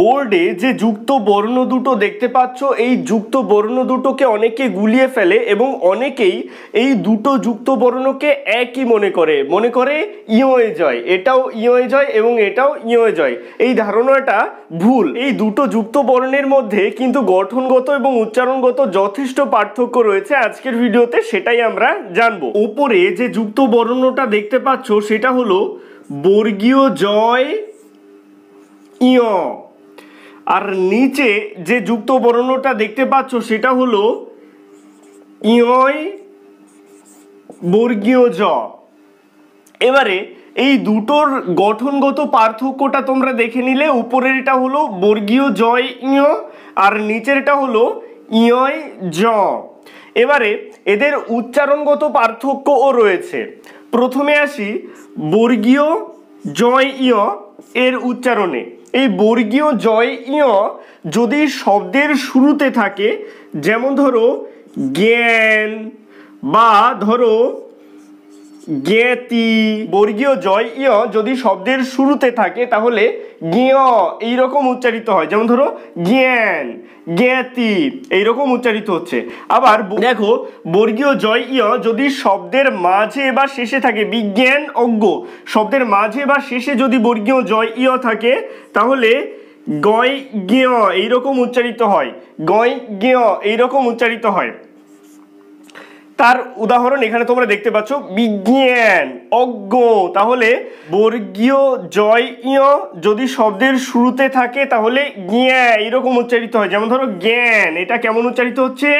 বোর্ডে যে যুক্ত বর্ণ দুটো দেখতে পাচ্ছ এই যুক্ত বর্ণ দুটোকে অনেকে গুলিয়ে ফেলে এবং অনেকেই এই দুটো যুক্ত বর্ণকে একই মনে করে মনে করে ইয়ে জয় এটাও ইয়ে জয় এবং এটাও ইয়ে জয় এই ধারণাটা ভুল এই দুটো যুক্ত বর্ণের মধ্যে কিন্তু গঠনগত এবং উচ্চারণগত যথেষ্ট পার্থক্য রয়েছে আজকের ভিডিওতে সেটাই আমরা জানবো ওপরে যে যুক্ত বর্ণটা দেখতে পাচ্ছ সেটা হলো বর্গীয় জয় ইয় আর নিচে যে যুক্ত বর্ণটা দেখতে পাচ্ছ সেটা হলো ইয় বর্গীয় জ এবারে এই দুটোর গঠনগত পার্থক্যটা তোমরা দেখে নিলে উপরের এটা হলো বর্গীয় জয় ইয় আর নিচেরটা হলো ইয় জ এবারে এদের উচ্চারণগত পার্থক্যও রয়েছে প্রথমে আসি বর্গীয় জয় ইয় এর উচ্চারণে এই বর্গীয় জয় ইয় যদি শব্দের শুরুতে থাকে যেমন ধরো জ্ঞান বা ধরো গেতি বর্গীয় জয় ইয় যদি শব্দের শুরুতে থাকে তাহলে গিয় এইরকম উচ্চারিত হয় যেমন ধরো জ্ঞান জ্ঞাতি এইরকম উচ্চারিত হচ্ছে আবার দেখো বর্গীয় জয় ইয় যদি শব্দের মাঝে বা শেষে থাকে বিজ্ঞান অজ্ঞ শব্দের মাঝে বা শেষে যদি বর্গীয় জয় ইয় থাকে তাহলে গয় গিয় এইরকম উচ্চারিত হয় গয় গিয় এইরকম উচ্চারিত হয় তার উদাহরণ এখানে তোমরা দেখতে পাচ্ছ বিজ্ঞান অজ্ঞ তাহলে বর্গীয় জয় যদি শব্দের শুরুতে থাকে তাহলে জ্ঞা এরকম উচ্চারিত হয় যেমন ধরো জ্ঞান এটা কেমন উচ্চারিত হচ্ছে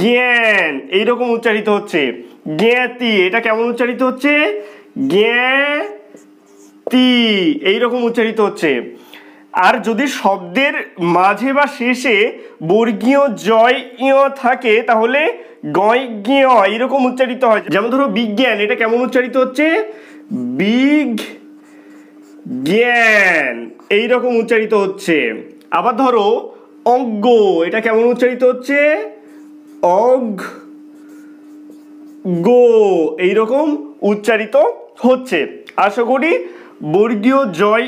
জ্ঞান এইরকম উচ্চারিত হচ্ছে জ্ঞাতি এটা কেমন উচ্চারিত হচ্ছে জ্ঞাতি এইরকম উচ্চারিত হচ্ছে আর যদি শব্দের মাঝে বা শেষে বর্গীয় জয় ইয় থাকে তাহলে এরকম উচ্চারিত হয় যেমন ধরো বিজ্ঞান এটা কেমন উচ্চারিত হচ্ছে বিগ জ্ঞান এইরকম উচ্চারিত হচ্ছে আবার ধরো অজ্ঞ এটা কেমন উচ্চারিত হচ্ছে অগ গো এইরকম উচ্চারিত হচ্ছে আশা করি বর্গীয় জয়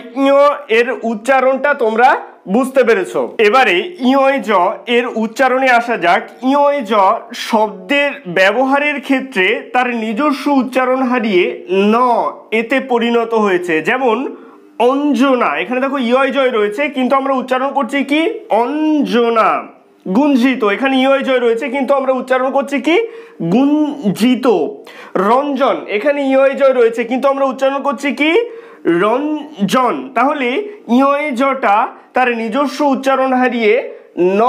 এর উচ্চারণটা তোমরা বুঝতে পেরেছ এবারে ইয় জ এর উচ্চারণে আসা যাক ইয় জ শব্দের ব্যবহারের ক্ষেত্রে তার নিজস্ব উচ্চারণ হারিয়ে ন এতে পরিণত হয়েছে যেমন অঞ্জনা এখানে দেখো ইয় জয় রয়েছে কিন্তু আমরা উচ্চারণ করছি কি অঞ্জনা গুঞ্জিত এখানে ইয় জয় রয়েছে কিন্তু আমরা উচ্চারণ করছি কি গুঞ্জিত রঞ্জন এখানে ইয় জয় রয়েছে কিন্তু আমরা উচ্চারণ করছি কি রঞ্জন তাহলে ইয়ে জটা তার নিজস্ব উচ্চারণ হারিয়ে ন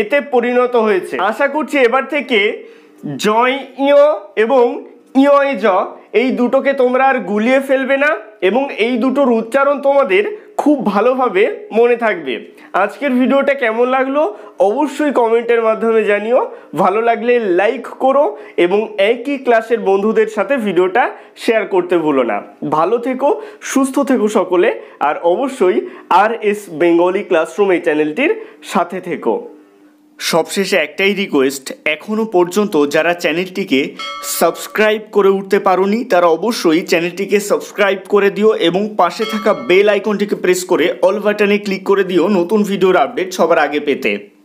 এতে পরিণত হয়েছে আশা করছি এবার থেকে জয় ইয় এবং ইয় জ এই দুটোকে তোমরা আর গুলিয়ে ফেলবে না এবং এই দুটোর উচ্চারণ তোমাদের খুব ভালোভাবে মনে থাকবে আজকের ভিডিওটা কেমন লাগলো অবশ্যই কমেন্টের মাধ্যমে জানিও ভালো লাগলে লাইক করো এবং একই ক্লাসের বন্ধুদের সাথে ভিডিওটা শেয়ার করতে ভুলো না ভালো থেকো সুস্থ থেকো সকলে আর অবশ্যই আর এস বেঙ্গলি ক্লাসরুম এই চ্যানেলটির সাথে থেকো সবশেষে একটাই রিকোয়েস্ট এখনও পর্যন্ত যারা চ্যানেলটিকে সাবস্ক্রাইব করে উঠতে পারি তারা অবশ্যই চ্যানেলটিকে সাবস্ক্রাইব করে দিও এবং পাশে থাকা বেল আইকনটিকে প্রেস করে অল বাটনে ক্লিক করে দিও নতুন ভিডিওর আপডেট সবার আগে পেতে